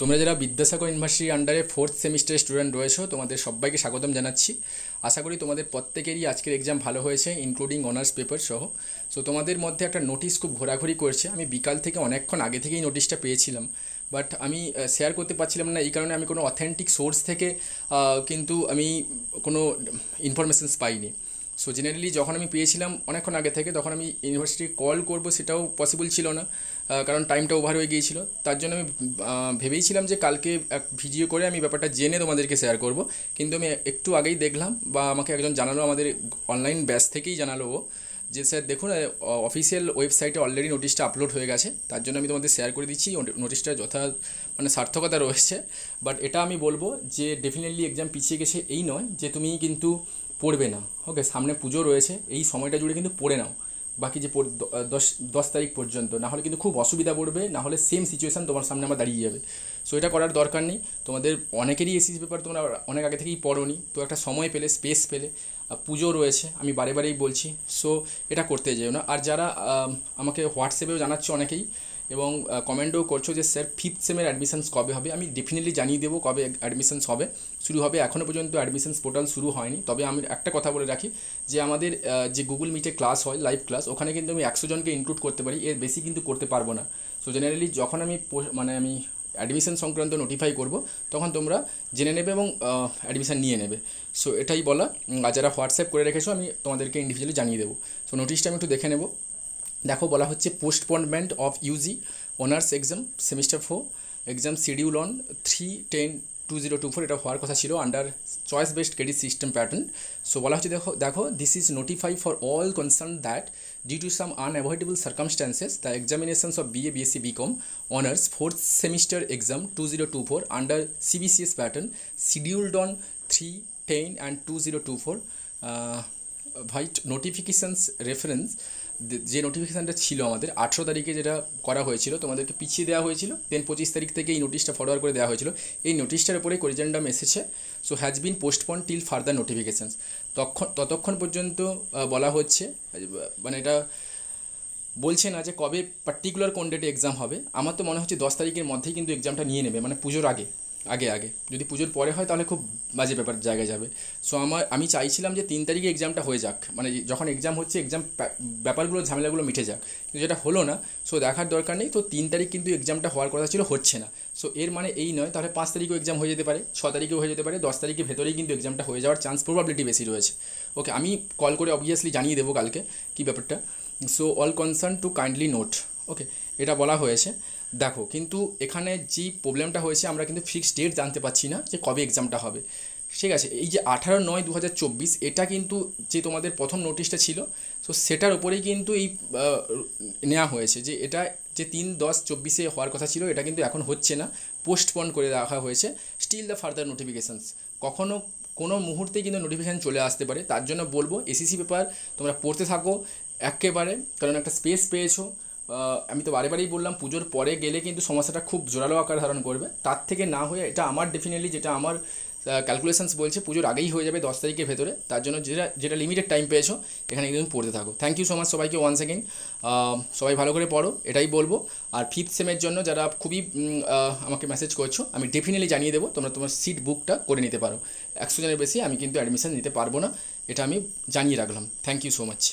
তোমরা যারা বিদ্যাসাগর ইউনিভার্সিটির আন্ডারে ফোর্থ সেমিস্টারের স্টুডেন্ট রয়েছে তোমাদের সবাইকে স্বাগতম জানাচ্ছি আশা করি তোমাদের প্রত্যেকেরই আজকের এক্সাম ভালো হয়েছে ইনক্লুডিং অনার্স পেপার সহ সো তোমাদের মধ্যে একটা নোটিশ খুব ঘোরাঘুরি করছে আমি বিকাল থেকে অনেকক্ষণ আগে থেকেই নোটিশটা পেয়েছিলাম বাট আমি শেয়ার করতে পারছিলাম না এই কারণে আমি কোনো অথেন্টিক সোর্স থেকে কিন্তু আমি কোনো ইনফরমেশানস পাইনি সো জেনারেলি যখন আমি পেয়েছিলাম অনেকক্ষণ আগে থেকে তখন আমি ইউনিভার্সিটি কল করব সেটাও পসিবল ছিল না কারণ টাইমটা ওভার হয়ে গিয়েছিল তার জন্য আমি ভেবেইছিলাম যে কালকে এক ভিডিও করে আমি ব্যাপারটা জেনে তোমাদেরকে শেয়ার করব কিন্তু আমি একটু আগেই দেখলাম বা আমাকে একজন জানালো আমাদের অনলাইন ব্যাচ থেকেই জানালো ও যে স্যার দেখুন অফিসিয়াল ওয়েবসাইটে অলরেডি নোটিশটা আপলোড হয়ে গেছে তার জন্য আমি তোমাদের শেয়ার করে দিচ্ছি নোটিশটা যথা মানে সার্থকতা রয়েছে বাট এটা আমি বলবো যে ডেফিনেটলি এক্সাম পিছিয়ে গেছে এই নয় যে তুমি কিন্তু পড়বে না ওকে সামনে পুজো রয়েছে এই সময়টা জুড়ে কিন্তু পড়ে নাও বাকি যে দশ দশ তারিখ পর্যন্ত না হলে কিন্তু খুব অসুবিধা পড়বে না হলে সেম সিচুয়েশান তোমার সামনে আমার দাঁড়িয়ে যাবে সো এটা করার দরকার নেই তোমাদের অনেকেরই এসি পেপার তোমরা অনেক আগে থেকেই পড়োনি তো একটা সময় পেলে স্পেস পেলে পুজো রয়েছে আমি বারে বারেই বলছি সো এটা করতে যেও না আর যারা আমাকে হোয়াটসঅ্যাপেও জানাচ্ছে অনেকেই এবং কমেন্টও করছো যে স্যার ফিফথ সেমের অ্যাডমিশানস কবে হবে আমি ডেফিনেটলি জানিয়ে দেবো কবে অ্যাডমিশানস হবে শুরু হবে এখনও পর্যন্ত অ্যাডমিশানস পোর্টাল শুরু হয়নি তবে আমি একটা কথা বলে রাখি যে আমাদের যে গুগল মিটে ক্লাস হয় লাইভ ক্লাস ওখানে কিন্তু আমি একশো জনকে ইনক্লুড করতে পারি এর বেশি কিন্তু করতে পারবো না সো জেনারেলি যখন আমি মানে আমি অ্যাডমিশন সংক্রান্ত নোটিফাই করব তখন তোমরা জেনে নেবে এবং অ্যাডমিশান নিয়ে নেবে সো এটাই বলা আর যারা হোয়াটসঅ্যাপ করে রেখেছো আমি তোমাদেরকে ইন্ডিভিজুয়ালি জানিয়ে দেবো সো নোটিশটা আমি একটু দেখে নেবো দেখো বলা হচ্ছে postponement of UG honours exam semester 4 exam schedule on 3 10 2024 এটা হওয়ার কথা ছিল under choice based credit system pattern so বলা হচ্ছে দেখো দেখো this is notify for all concerned that due to some unavoidable circumstances the examinations of BA BSc BCom honours fourth semester exam 2024 under CBCS pattern scheduled on 3 10 and 2024ワイト notifications reference যে নোটিফিকেশানটা ছিল আমাদের আঠেরো তারিখে যেটা করা হয়েছিল তোমাদেরকে পিছিয়ে দেওয়া হয়েছিল দেন পঁচিশ তারিখ থেকে এই নোটিশটা ফরওয়ার্ড করে দেওয়া হয়েছিল এই নোটিশটার উপরে করিজেন্ডাম এসেছে so has been postpone till further notifications তখন ততক্ষণ পর্যন্ত বলা হচ্ছে মানে এটা বলছে না যে কবে পার্টিকুলার কোন ডেটে এক্সাম হবে আমার তো মনে হচ্ছে দশ তারিখের মধ্যেই কিন্তু এক্সামটা নিয়ে নেবে মানে পুজোর আগে আগে আগে যদি পুজোর পরে হয় তাহলে খুব বাজে ব্যাপার জায়গায় যাবে সো আমার আমি চাইছিলাম যে তিন তারিখে এক্সামটা হয়ে যাক মানে যখন এক্সাম হচ্ছে এক্সাম ব্যাপারগুলো ঝামেলাগুলো মিটে যাক কিন্তু যেটা হলো না সো দেখার দরকার নেই তো তিন তারিখ কিন্তু এক্সামটা হওয়ার কথা ছিল হচ্ছে না সো এর মানে এই নয় তাহলে পাঁচ তারিখেও এক্সাম হয়ে যেতে পারে ছ তারিখেও হয়ে যেতে পারে দশ তারিখের ভেতরেই কিন্তু এক্সামটা হয়ে যাওয়ার চান্স প্রবাবিলিটি বেশি রয়েছে ওকে আমি কল করে অবভিয়াসলি জানিয়ে দেবো কালকে কী ব্যাপারটা so all concern to kindly note okay এটা বলা হয়েছে দেখো কিন্তু এখানে যে প্রবলেমটা হয়েছে আমরা কিন্তু ফিক্সড ডেট জানতে পারছি না যে কবে এক্সামটা হবে ঠিক আছে এই যে আঠারো নয় দু এটা কিন্তু যে তোমাদের প্রথম নোটিশটা ছিল সো সেটার উপরেই কিন্তু এই নেওয়া হয়েছে যে এটা যে তিন দশ চব্বিশে হওয়ার কথা ছিল এটা কিন্তু এখন হচ্ছে না পোস্টপন করে রাখা হয়েছে স্টিল দ্য ফার্দার নোটিফিকেশানস কখনও কোনো মুহূর্তে কিন্তু নোটিফিকেশান চলে আসতে পারে তার জন্য বলবো এসিসি পেপার তোমরা পড়তে থাকো একেবারে কারণ একটা স্পেস পেয়েছো আমি তো বারে বারেই বললাম পুজোর পরে গেলে কিন্তু সমস্যাটা খুব জোরালো আকার ধারণ করবে তার থেকে না হয়ে এটা আমার ডেফিনেটলি যেটা আমার ক্যালকুলেশনস বলছে পুজোর আগেই হয়ে যাবে দশ তারিখের ভেতরে তার জন্য যেটা যেটা লিমিটেড টাইম পেয়েছো এখানে কিন্তু পড়তে থাকো থ্যাংক ইউ সো মাচ সবাইকে ওয়ান সেকেন্ড সবাই ভালো করে পড়ো এটাই বলবো আর ফিফথ সেমের জন্য যারা খুবই আমাকে মেসেজ করছো আমি ডেফিনেটলি জানিয়ে দেবো তোমরা তোমার সিট বুকটা করে নিতে পারো একশো জনের বেশি আমি কিন্তু অ্যাডমিশন নিতে পারবো না এটা আমি জানিয়ে রাখলাম থ্যাংক ইউ সো মাচ